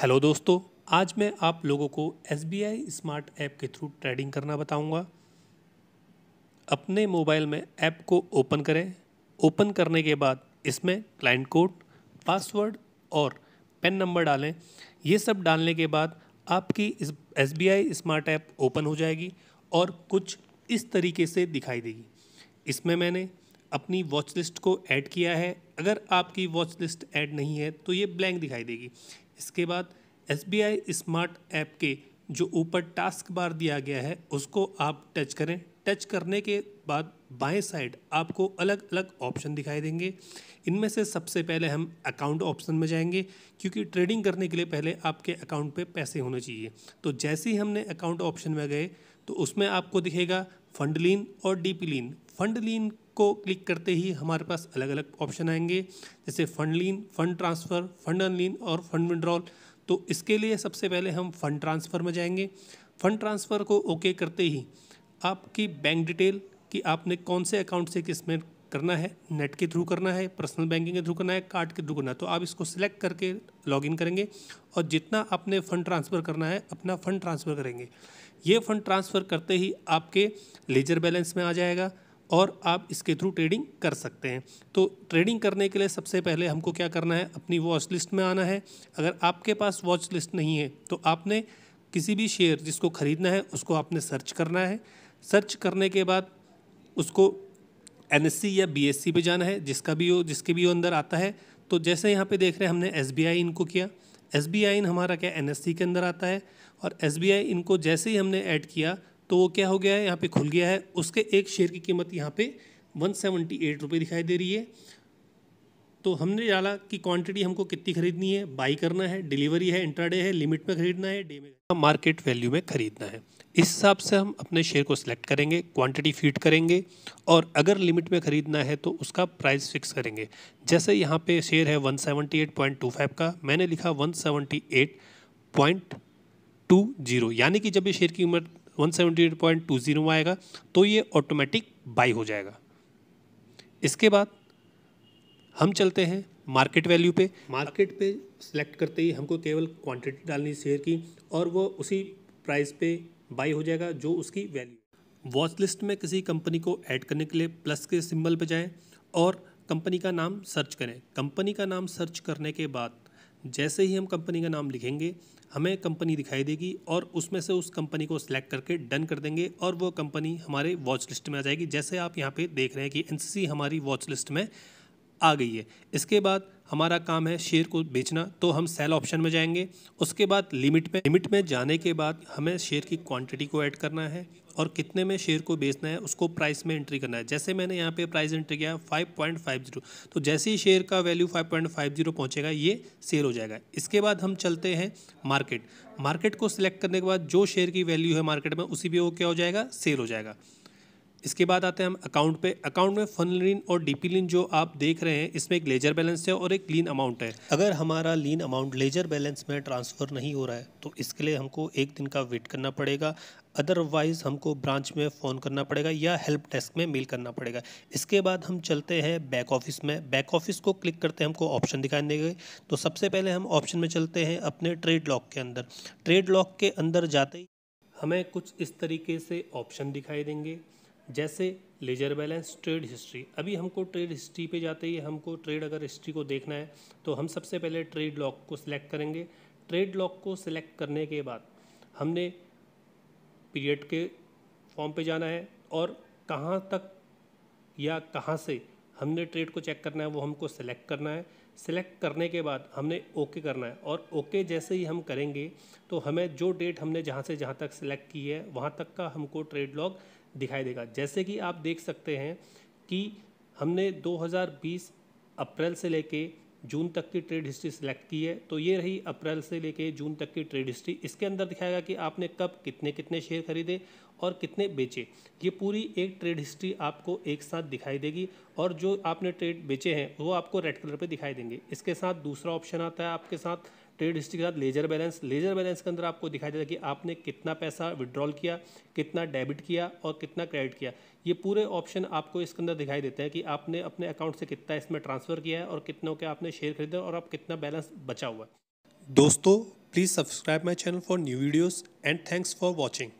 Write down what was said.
hello दोस्तों आज मैं आप लोगों को एस स्मार्ट ऐप के थ्रू ट्रेडिंग करना बताऊंगा अपने मोबाइल में ऐप को ओपन करें ओपन करने के बाद इसमें क्लाइंट कोड पासवर्ड और पेन नंबर डालें ये सब डालने के बाद आपकी इस एस स्मार्ट ऐप ओपन हो जाएगी और कुछ इस तरीके से दिखाई देगी इसमें मैंने अपनी वॉच लिस्ट को ऐड किया है अगर आपकी वॉच लिस्ट ऐड नहीं है तो ये ब्लैंक दिखाई देगी इसके बाद एस स्मार्ट ऐप के जो ऊपर टास्क बार दिया गया है उसको आप टच करें टच करने के बाद बाएं साइड आपको अलग अलग ऑप्शन दिखाई देंगे इनमें से सबसे पहले हम अकाउंट ऑप्शन में जाएंगे क्योंकि ट्रेडिंग करने के लिए पहले आपके अकाउंट पे पैसे होने चाहिए तो जैसे ही हमने अकाउंट ऑप्शन में गए तो उसमें आपको दिखेगा फंड लीन और डीपी लीन फंड लीन को क्लिक करते ही हमारे पास अलग अलग ऑप्शन आएंगे जैसे fund lien fund transfer fund unlien और फंड विड्रॉल तो इसके लिए सबसे पहले हम फंड ट्रांसफ़र में जाएंगे फंड ट्रांसफ़र को ओके करते ही आपकी बैंक डिटेल कि आपने कौन से अकाउंट से किस में करना है नेट के थ्रू करना है पर्सनल बैंकिंग के थ्रू करना है कार्ड के थ्रू करना है तो आप इसको सिलेक्ट करके लॉगिन करेंगे और जितना आपने फ़ंड ट्रांसफ़र करना है अपना फ़ंड ट्रांसफ़र करेंगे ये फ़ंड ट्रांसफ़र करते ही आपके लेजर बैलेंस में आ जाएगा और आप इसके थ्रू ट्रेडिंग कर सकते हैं तो ट्रेडिंग करने के लिए सबसे पहले हमको क्या करना है अपनी वॉच लिस्ट में आना है अगर आपके पास वॉच लिस्ट नहीं है तो आपने किसी भी शेयर जिसको ख़रीदना है उसको आपने सर्च करना है सर्च करने के बाद उसको एन या बी पे जाना है जिसका भी वो जिसके भी वो अंदर आता है तो जैसे यहाँ पे देख रहे हैं हमने एस इनको किया एस इन हमारा क्या एन के अंदर आता है और एस इनको जैसे ही हमने ऐड किया तो वो क्या हो गया है यहाँ पे खुल गया है उसके एक शेयर की कीमत यहाँ पे वन सेवेंटी एट रुपये दिखाई दे रही है तो हमने डाला कि क्वांटिटी हमको कितनी खरीदनी है बाई करना है डिलीवरी है इंट्राडे है लिमिट में खरीदना है डे में मार्केट वैल्यू में खरीदना है इस हिसाब से हम अपने शेयर को सिलेक्ट करेंगे क्वांटिटी फीड करेंगे और अगर लिमिट में ख़रीदना है तो उसका प्राइस फिक्स करेंगे जैसे यहाँ पे शेयर है 178.25 का मैंने लिखा 178.20 यानी कि जब ये शेयर की कीमत 178.20 में आएगा तो ये ऑटोमेटिक बाई हो जाएगा इसके बाद हम चलते हैं मार्केट वैल्यू पे मार्केट पे सिलेक्ट करते ही हमको केवल क्वांटिटी डालनी शेयर की और वो उसी प्राइस पे बाई हो जाएगा जो उसकी वैल्यू वॉच लिस्ट में किसी कंपनी को ऐड करने के लिए प्लस के सिंबल पे जाएं और कंपनी का नाम सर्च करें कंपनी का नाम सर्च करने के बाद जैसे ही हम कंपनी का नाम लिखेंगे हमें कंपनी दिखाई देगी और उसमें से उस कंपनी को सिलेक्ट करके डन कर देंगे और वो कंपनी हमारे वॉच लिस्ट में आ जाएगी जैसे आप यहाँ पे देख रहे हैं कि एनसीसी हमारी वॉच लिस्ट में आ गई है इसके बाद हमारा काम है शेयर को बेचना तो हम सेल ऑप्शन में जाएंगे उसके बाद लिमिट में लिमिट में जाने के बाद हमें शेयर की क्वांटिटी को ऐड करना है और कितने में शेयर को बेचना है उसको प्राइस में एंट्री करना है जैसे मैंने यहाँ पे प्राइस एंट्री किया 5.50 तो जैसे ही शेयर का वैल्यू 5.50 पहुँचेगा ये सेल हो जाएगा इसके बाद हम चलते हैं मार्केट मार्केट को सिलेक्ट करने के बाद जो शेयर की वैल्यू है मार्केट में उसी भी वो क्या हो जाएगा सेल हो जाएगा इसके बाद आते हैं हम अकाउंट पे अकाउंट में फन लीन और डीपी लीन जो आप देख रहे हैं इसमें एक लेजर बैलेंस है और एक लीन अमाउंट है अगर हमारा लीन अमाउंट लेजर बैलेंस में ट्रांसफ़र नहीं हो रहा है तो इसके लिए हमको एक दिन का वेट करना पड़ेगा अदरवाइज़ हमको ब्रांच में फ़ोन करना पड़ेगा या हेल्प डेस्क में मेल करना पड़ेगा इसके बाद हम चलते हैं बैक ऑफिस में बैक ऑफिस को क्लिक करते हैं हमको ऑप्शन दिखाई देंगे तो सबसे पहले हम ऑप्शन में चलते हैं अपने ट्रेड लॉक के अंदर ट्रेड लॉक के अंदर जाते ही हमें कुछ इस तरीके से ऑप्शन दिखाई देंगे जैसे लेजर बैलेंस ट्रेड हिस्ट्री अभी हमको ट्रेड हिस्ट्री पे जाते ही हमको ट्रेड अगर हिस्ट्री को देखना है तो हम सबसे पहले ट्रेड लॉक को सिलेक्ट करेंगे ट्रेड लॉक को सिलेक्ट करने के बाद हमने पीरियड के फॉर्म पे जाना है और कहाँ तक या कहाँ से हमने ट्रेड को चेक करना है वो हमको सिलेक्ट करना है सिलेक्ट करने के बाद हमने ओके करना है और ओके जैसे ही हम करेंगे तो हमें जो डेट हमने जहाँ से जहाँ तक सिलेक्ट की है वहाँ तक का हमको ट्रेड लॉग दिखाई देगा जैसे कि आप देख सकते हैं कि हमने 2020 अप्रैल से लेके जून तक की ट्रेड हिस्ट्री सिलेक्ट की है तो ये रही अप्रैल से लेके जून तक की ट्रेड हिस्ट्री इसके अंदर दिखाएगा कि आपने कब कितने कितने शेयर खरीदे और कितने बेचे ये पूरी एक ट्रेड हिस्ट्री आपको एक साथ दिखाई देगी और जो आपने ट्रेड बेचे हैं वो आपको रेड कलर पे दिखाई देंगे इसके साथ दूसरा ऑप्शन आता है आपके साथ ट्रेड हिस्ट्री के साथ लेजर बैलेंस लेजर बैलेंस के अंदर आपको दिखाई देता है कि आपने कितना पैसा विड्रॉल किया कितना डेबिट किया और कितना क्रेडिट किया ये पूरे ऑप्शन आपको इसके अंदर दिखाई देते हैं कि आपने अपने अकाउंट से कितना इसमें ट्रांसफ़र किया है और कितनों के आपने शेयर खरीदा और आप कितना बैलेंस बचा हुआ है दोस्तों please subscribe my channel for new videos and thanks for watching